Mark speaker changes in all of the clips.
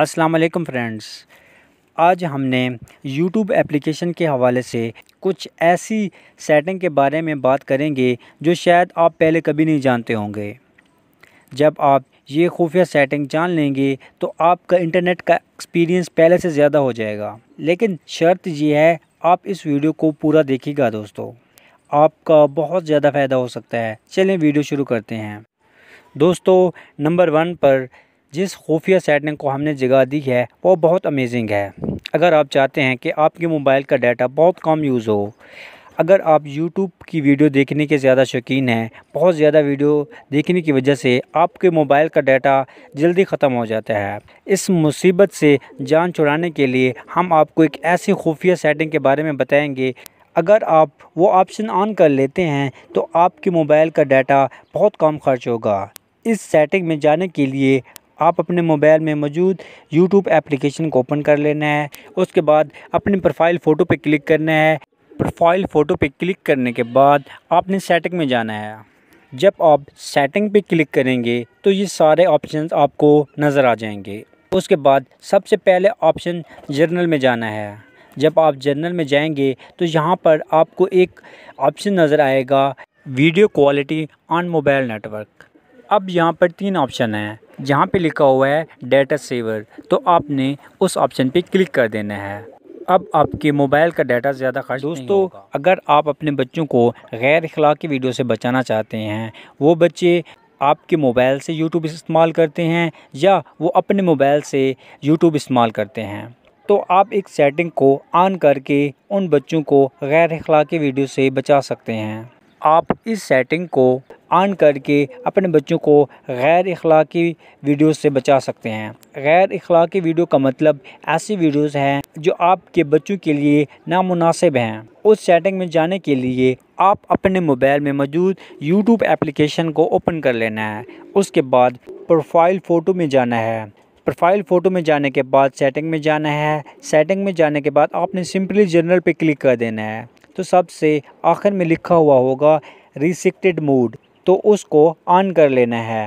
Speaker 1: अस्सलाम वालेकुम फ्रेंड्स आज हमने यूट्यूब एप्लीकेशन के हवाले से कुछ ऐसी सेटिंग के बारे में बात करेंगे जो शायद आप पहले कभी नहीं जानते होंगे जब आप ये खुफिया सेटिंग जान लेंगे तो आपका इंटरनेट का एक्सपीरियंस पहले से ज़्यादा हो जाएगा लेकिन शर्त यह है आप इस वीडियो को पूरा देखिएगा दोस्तों आपका बहुत ज़्यादा फ़ायदा हो सकता है चलें वीडियो शुरू करते हैं दोस्तों नंबर वन पर जिस खुफिया सेटिंग को हमने जगह दी है वो बहुत अमेजिंग है अगर आप चाहते हैं कि आपके मोबाइल का डाटा बहुत कम यूज़ हो अगर आप YouTube की वीडियो देखने के ज़्यादा शौकीन हैं बहुत ज़्यादा वीडियो देखने की वजह से आपके मोबाइल का डाटा जल्दी ख़त्म हो जाता है इस मुसीबत से जान छुड़ाने के लिए हम आपको एक ऐसी खुफिया सेटिंग के बारे में बताएंगे अगर आप वो ऑप्शन ऑन कर लेते हैं तो आपके मोबाइल का डाटा बहुत कम खर्च होगा इस सेटिंग में जाने के लिए आप अपने मोबाइल में मौजूद यूट्यूब एप्लीकेशन को ओपन कर लेना है उसके बाद अपनी प्रोफाइल फ़ोटो पर क्लिक करना है प्रोफाइल फ़ोटो पर क्लिक करने के बाद आपने सेटिंग में जाना है जब आप सेटिंग पे क्लिक करेंगे तो ये सारे ऑप्शन आपको नज़र आ जाएंगे उसके बाद सबसे पहले ऑप्शन जर्नल में जाना है जब आप जर्नल में जाएंगे तो यहाँ पर आपको एक ऑप्शन नज़र आएगा video quality on mobile network अब यहाँ पर तीन ऑप्शन हैं जहाँ पे लिखा हुआ है डेटा सेवर तो आपने उस ऑप्शन पे क्लिक कर देना है अब आपके मोबाइल का डाटा ज़्यादा खर्च दोस्तों अगर आप अपने बच्चों को गैर अखलाक वीडियो से बचाना चाहते हैं वो बच्चे आपके मोबाइल से यूट्यूब इस्तेमाल करते हैं या वो अपने मोबाइल से यूट्यूब इस्तेमाल करते हैं तो आप एक सेटिंग को ऑन करके उन बच्चों को गैर अखलाक वीडियो से बचा सकते हैं आप इस सेटिंग को ऑन करके अपने बच्चों को गैर अखलाक़ी वीडियो से बचा सकते हैं गैर अखलाक़ी वीडियो का मतलब ऐसी वीडियोस हैं जो आपके बच्चों के लिए नामनासिब हैं उस सेटिंग में जाने के लिए आप अपने मोबाइल में मौजूद यूट्यूब एप्लीकेशन को ओपन कर लेना है उसके बाद प्रोफाइल फ़ोटो में जाना है प्रोफाइल फ़ोटो में जाने के बाद सेटिंग में जाना है सेटिंग में जाने के बाद आपने सिंपली जनरल पर क्लिक कर देना है तो सबसे आखिर में लिखा हुआ होगा रिसिक्टेड मोड तो उसको ऑन कर लेना है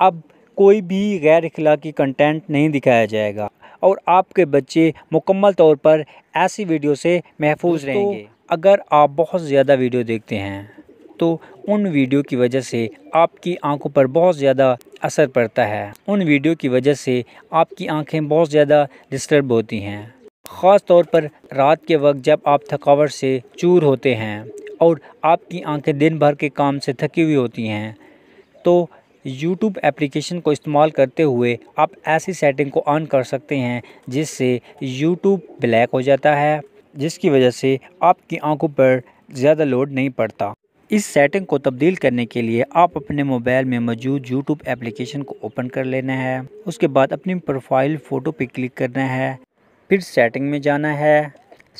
Speaker 1: अब कोई भी गैर अखलाकी कंटेंट नहीं दिखाया जाएगा और आपके बच्चे मुकम्मल तौर पर ऐसी वीडियो से महफूज रहेंगे अगर आप बहुत ज़्यादा वीडियो देखते हैं तो उन वीडियो की वजह से आपकी आंखों पर बहुत ज़्यादा असर पड़ता है उन वीडियो की वजह से आपकी आंखें बहुत ज़्यादा डिस्टर्ब होती हैं ख़ास तौर पर रात के वक्त जब आप थकावट से चूर होते हैं और आपकी आंखें दिन भर के काम से थकी हुई होती हैं तो YouTube एप्लीकेशन को इस्तेमाल करते हुए आप ऐसी सेटिंग को ऑन कर सकते हैं जिससे YouTube ब्लैक हो जाता है जिसकी वजह से आपकी आंखों पर ज़्यादा लोड नहीं पड़ता इस सेटिंग को तब्दील करने के लिए आप अपने मोबाइल में मौजूद YouTube एप्लीकेशन को ओपन कर लेना है उसके बाद अपनी प्रोफाइल फ़ोटो पर क्लिक करना है फिर सेटिंग में जाना है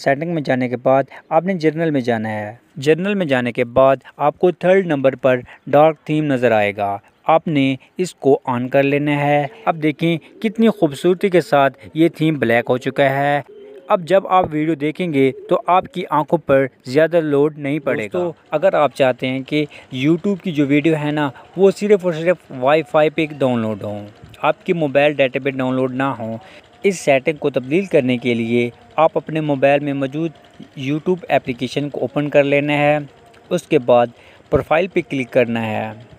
Speaker 1: सेटिंग में जाने के बाद आपने जर्नल में जाना है जर्नल में जाने के बाद आपको थर्ड नंबर पर डार्क थीम नज़र आएगा आपने इसको ऑन कर लेना है अब देखें कितनी खूबसूरती के साथ ये थीम ब्लैक हो चुका है अब जब आप वीडियो देखेंगे तो आपकी आंखों पर ज़्यादा लोड नहीं पड़ेगा तो अगर आप चाहते हैं कि YouTube की जो वीडियो है ना वो सिर्फ़ और सिर्फ वाईफाई पे डाउनलोड हों आपकी मोबाइल डेटाबेस डाउनलोड ना हो इस सेटिंग को तब्दील करने के लिए आप अपने मोबाइल में मौजूद यूट्यूब एप्लीकेशन को ओपन कर लेना है उसके बाद प्रोफाइल पर क्लिक करना है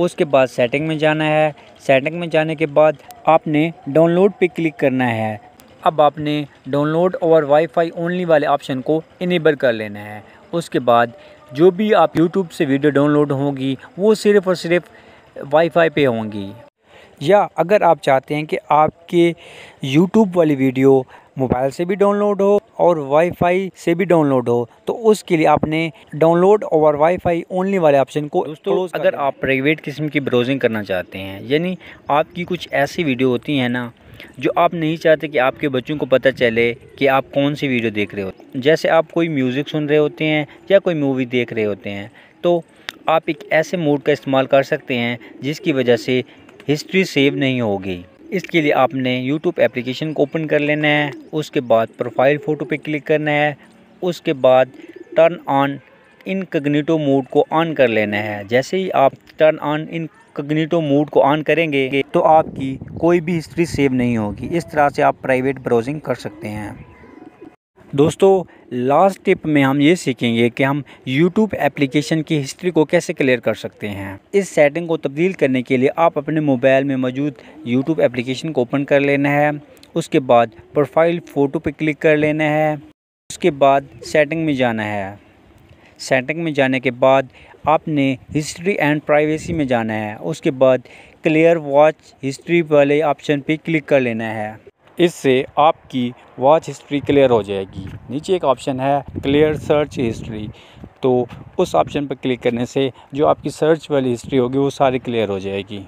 Speaker 1: उसके बाद सेटिंग में जाना है सेटिंग में जाने के बाद आपने डाउनलोड पर क्लिक करना है अब आपने डाउनलोड और वाईफाई ओनली वाले ऑप्शन को इनेबल कर लेना है उसके बाद जो भी आप यूट्यूब से वीडियो डाउनलोड होंगी वो सिर्फ़ और सिर्फ वाईफाई पे होंगी या अगर आप चाहते हैं कि आपके YouTube वाली वीडियो मोबाइल से भी डाउनलोड हो और वाईफाई से भी डाउनलोड हो तो उसके लिए आपने डाउनलोड और वाईफाई ओनली वाले ऑप्शन को दोस्तों अगर आप प्राइवेट किस्म की ब्राउजिंग करना चाहते हैं यानी आपकी कुछ ऐसी वीडियो होती हैं ना जो आप नहीं चाहते कि आपके बच्चों को पता चले कि आप कौन सी वीडियो देख रहे हो जैसे आप कोई म्यूज़िक सुन रहे होते हैं या कोई मूवी देख रहे होते हैं तो आप एक ऐसे मोड का इस्तेमाल कर सकते हैं जिसकी वजह से हिस्ट्री सेव नहीं होगी इसके लिए आपने यूट्यूब एप्लीकेशन को ओपन कर लेना है उसके बाद प्रोफाइल फ़ोटो पे क्लिक करना है उसके बाद turn on incognito mode को ऑन कर लेना है जैसे ही आप turn on incognito mode को ऑन करेंगे तो आपकी कोई भी हिस्ट्री सेव नहीं होगी इस तरह से आप प्राइवेट ब्राउजिंग कर सकते हैं दोस्तों लास्ट टिप में हम ये सीखेंगे कि हम YouTube एप्लीकेशन की हिस्ट्री को कैसे क्लियर कर सकते हैं इस सेटिंग को तब्दील करने के लिए आप अपने मोबाइल में मौजूद YouTube एप्लीकेशन को ओपन कर लेना है उसके बाद प्रोफाइल फ़ोटो पर क्लिक कर लेना है उसके बाद सेटिंग में जाना है सेटिंग में जाने के बाद आपने हिस्ट्री एंड प्राइवेसी में जाना है उसके बाद क्लियर वॉच हिस्ट्री वाले ऑप्शन पे क्लिक कर लेना है इससे आपकी वॉच हिस्ट्री क्लियर हो जाएगी नीचे एक ऑप्शन है क्लियर सर्च हिस्ट्री तो उस ऑप्शन पर क्लिक करने से जो आपकी सर्च वाली हिस्ट्री होगी वो सारी क्लियर हो जाएगी